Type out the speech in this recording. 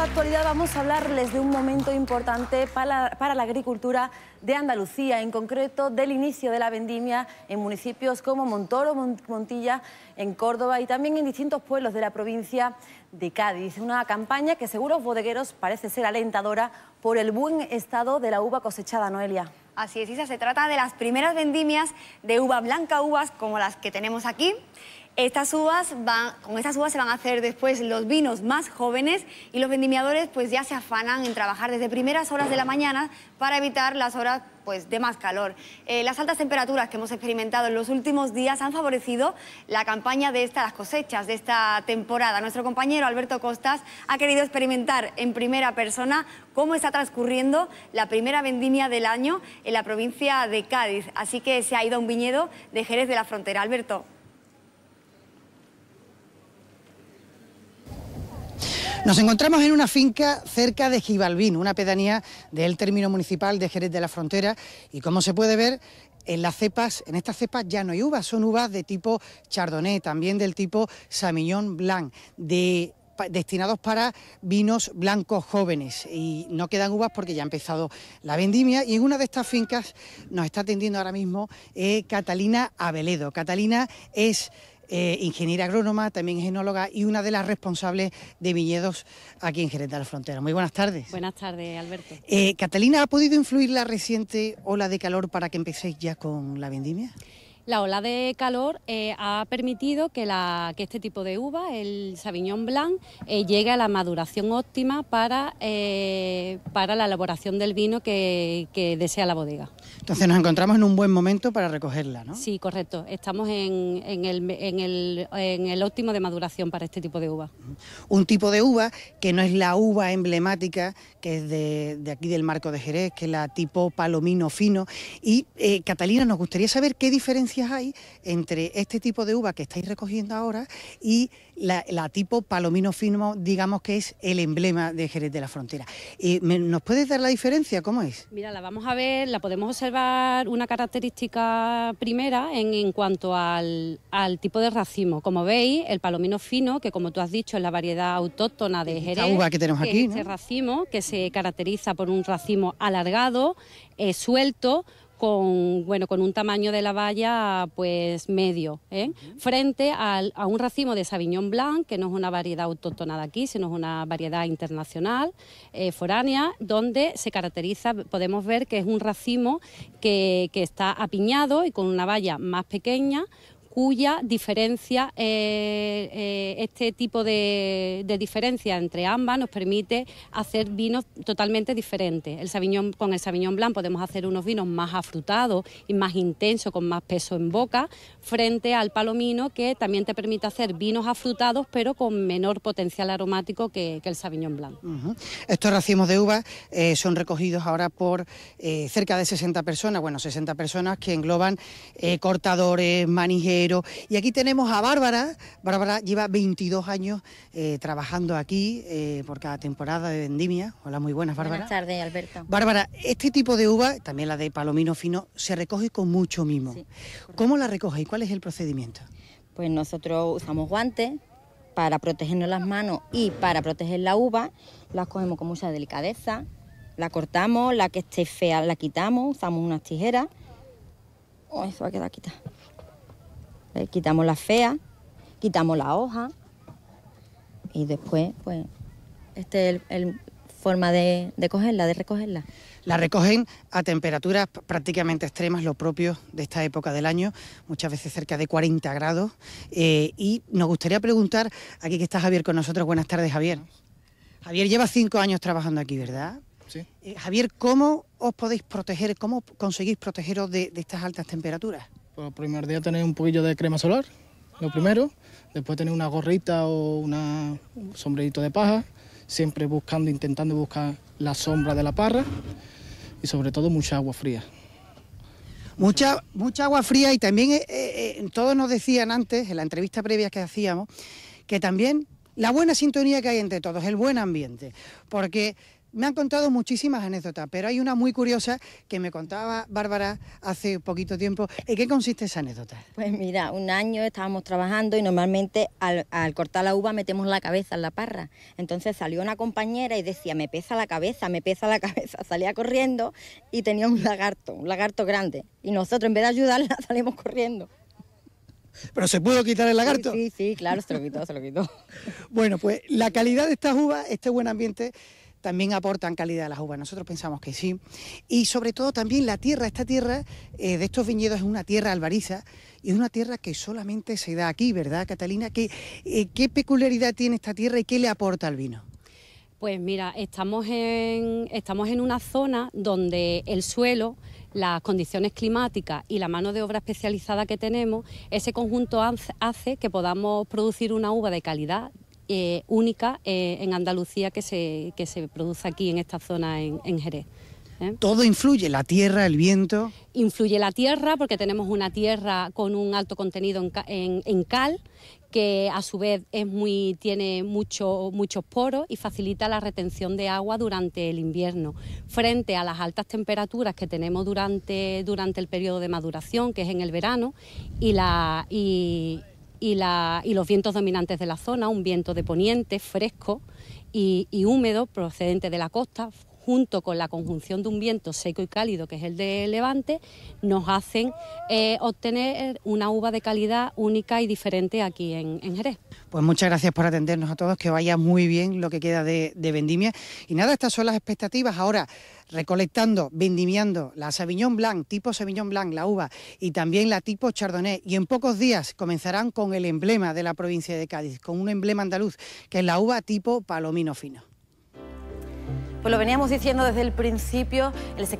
En la actualidad vamos a hablarles de un momento importante para, para, la agricultura de Andalucía, en concreto del inicio de la vendimia en municipios como Montoro, Montilla, en Córdoba y también en distintos pueblos de la provincia de Cádiz. Una campaña que seguro los bodegueros parece ser alentadora por el buen estado de la uva cosechada, Noelia. Así es, Isa, se trata de las primeras vendimias de uva blanca, uvas como las que tenemos aquí. Estas uvas van, con estas uvas se van a hacer después los vinos más jóvenes y los vendimiadores pues ya se afanan en trabajar desde primeras horas de la mañana para evitar las horas pues más calor. Eh, las altas temperaturas que hemos experimentado en los últimos días han favorecido la campaña de estas cosechas de esta temporada. Nuestro compañero Alberto Costas ha querido experimentar en primera persona cómo está transcurriendo la primera vendimia del año en la provincia de Cádiz. Así que se ha ido a un viñedo de Jerez de la Frontera. Alberto. Nos encontramos en una finca cerca de Gibalbín, una pedanía del término municipal de Jerez de la Frontera y como se puede ver en las cepas, en estas cepas ya no hay uvas, son uvas de tipo chardonnay, también del tipo Samillón Blanc, destinados para vinos blancos jóvenes y no quedan uvas porque ya ha empezado la vendimia y en una de estas fincas nos está atendiendo ahora mismo eh, Catalina Aveledo. Catalina es eh, ingeniera agrónoma, también genóloga y una de las responsables de viñedos aquí en Jerez de la Frontera. Muy buenas tardes. Buenas tardes, Alberto. Eh, Catalina, ¿ha podido influir la reciente ola de calor para que empecéis ya con la vendimia? la ola de calor eh, ha permitido que, este tipo de uva, el Sabiñón Blanc, eh, llegue a la maduración óptima para, eh, para la elaboración del vino que, desea la bodega. Entonces nos encontramos en un buen momento para recogerla, ¿no? Sí, correcto. Estamos en, el, óptimo de maduración para este tipo de uva. Un tipo de uva que no es la uva emblemática que es de, de aquí del marco de Jerez, que es la tipo palomino fino. Y Catalina, nos gustaría saber qué diferencia hay entre este tipo de uva que estáis recogiendo ahora y la, tipo palomino fino, digamos que es el emblema de Jerez de la Frontera? Eh, ¿Nos puedes dar la diferencia? ¿Cómo es? Mira, la vamos a ver, la podemos observar una característica primera en, cuanto al, tipo de racimo. Como veis, el palomino fino, que como tú has dicho es la variedad autóctona de Jerez, la uva que tenemos aquí, es este racimo que se caracteriza por un racimo alargado, eh, suelto, con, bueno, con un tamaño de la valla pues medio, ¿eh? frente a un racimo de Sabiñón Blanc, que no es una variedad autóctona de aquí, sino es una variedad internacional, eh, foránea, donde se caracteriza, podemos ver que es un racimo que, que está apiñado y con una valla más pequeña, cuya diferencia, eh, eh, este tipo de, de, diferencia entre ambas nos permite hacer vinos totalmente diferentes. El con el saviñón Blanc podemos hacer unos vinos más afrutados y más intensos, con más peso en boca, frente al Palomino que también te permite hacer vinos afrutados pero con menor potencial aromático que, el Saviñón Blanc. Estos racimos de uvas eh, son recogidos ahora por cerca de 60 personas, bueno, 60 personas que engloban cortadores, manijeros y aquí tenemos a Bárbara. Bárbara lleva 22 años eh, trabajando aquí eh, por cada temporada de vendimia. Hola, muy buenas, Bárbara. Buenas tardes, Alberto. Bárbara, este tipo de uva, también la de palomino fino, se recoge con mucho mimo. ¿Cómo la recoge y cuál es el procedimiento? Pues nosotros usamos guantes para protegernos las manos y para proteger la uva. Las cogemos con mucha delicadeza, la cortamos, la que esté fea la quitamos, usamos unas tijeras. Oh, eso va a quedar quita. Eh, quitamos la fea, quitamos la hoja y después, pues, esta es el, forma de, cogerla, de recogerla. La recogen a temperaturas prácticamente extremas, lo propio de esta época del año, muchas veces cerca de 40 grados. Eh, y nos gustaría preguntar, aquí que está Javier con nosotros, buenas tardes Javier. Javier lleva cinco años trabajando aquí, ¿verdad? Sí. Eh, Javier, ¿cómo os podéis proteger, cómo conseguís protegeros de estas altas temperaturas? Pues primer día tener un poquillo de crema solar, lo primero. Después tener una gorrita o un sombrerito de paja, siempre buscando, intentando buscar la sombra de la parra y sobre todo mucha agua fría. Mucha, mucha agua fría y también eh, eh, eh, todos nos decían antes, en la entrevista previa que hacíamos, que también la buena sintonía que hay entre todos, el buen ambiente, porque me han contado muchísimas anécdotas, pero hay una muy curiosa que me contaba Bárbara hace poquito tiempo. ¿En qué consiste esa anécdota? Pues mira, un año estábamos trabajando y normalmente al, cortar la uva metemos la cabeza en la parra. Entonces salió una compañera y decía, me pesa la cabeza, me pesa la cabeza. Salía corriendo y tenía un lagarto, un lagarto grande. Y nosotros en vez de ayudarla salimos corriendo. ¿Pero se pudo quitar el lagarto? Sí, sí, sí claro, se lo quitó, se lo quitó. bueno, pues la calidad de estas uvas, este buen ambiente también aportan calidad a las uvas. Nosotros pensamos que sí. Y sobre todo también la tierra, esta tierra eh, de estos viñedos es una tierra albariza y es una tierra que solamente se da aquí, ¿verdad, Catalina? ¿Qué, eh, qué peculiaridad tiene esta tierra y qué le aporta al vino? Pues mira, estamos en, estamos en una zona donde el suelo, las condiciones climáticas y la mano de obra especializada que tenemos, ese conjunto hace que podamos producir una uva de calidad eh, única eh, en Andalucía que se, que se produce aquí en esta zona en, Jerez. ¿eh? Todo influye, la tierra, el viento. Influye la tierra porque tenemos una tierra con un alto contenido en, cal que a su vez es muy, tiene mucho, muchos poros y facilita la retención de agua durante el invierno. Frente a las altas temperaturas que tenemos durante, durante el periodo de maduración, que es en el verano, y, la, y, los vientos dominantes de la zona, un viento de poniente fresco y, y húmedo procedente de la costa, junto con la conjunción de un viento seco y cálido, que es el de Levante, nos hacen eh, obtener una uva de calidad única y diferente aquí en, Jerez. Pues muchas gracias por atendernos a todos, que vaya muy bien lo que queda de, vendimia. Y nada, estas son las expectativas. Ahora, recolectando, vendimiando la Sauvignon Blanc, tipo Sauvignon Blanc, la uva, y también la tipo Chardonnay. Y en pocos días comenzarán con el emblema de la provincia de Cádiz, con un emblema andaluz, que es la uva tipo palomino fino. Pues lo veníamos diciendo desde el principio, el sector